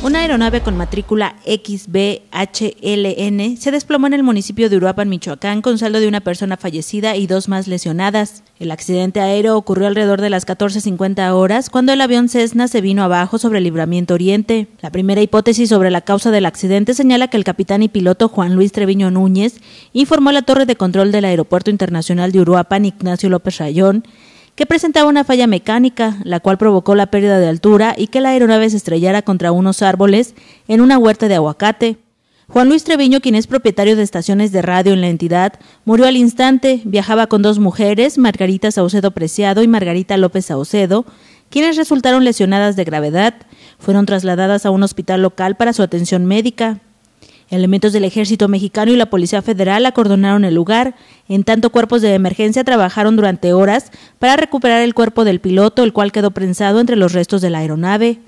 Una aeronave con matrícula XBHLN se desplomó en el municipio de Uruapan, Michoacán, con saldo de una persona fallecida y dos más lesionadas. El accidente aéreo ocurrió alrededor de las 14.50 horas cuando el avión Cessna se vino abajo sobre el libramiento oriente. La primera hipótesis sobre la causa del accidente señala que el capitán y piloto Juan Luis Treviño Núñez informó a la torre de control del Aeropuerto Internacional de Uruapan, Ignacio López Rayón, que presentaba una falla mecánica, la cual provocó la pérdida de altura y que la aeronave se estrellara contra unos árboles en una huerta de aguacate. Juan Luis Treviño, quien es propietario de estaciones de radio en la entidad, murió al instante. Viajaba con dos mujeres, Margarita Saucedo Preciado y Margarita López Saucedo, quienes resultaron lesionadas de gravedad. Fueron trasladadas a un hospital local para su atención médica. Elementos del ejército mexicano y la Policía Federal acordonaron el lugar, en tanto cuerpos de emergencia trabajaron durante horas para recuperar el cuerpo del piloto, el cual quedó prensado entre los restos de la aeronave.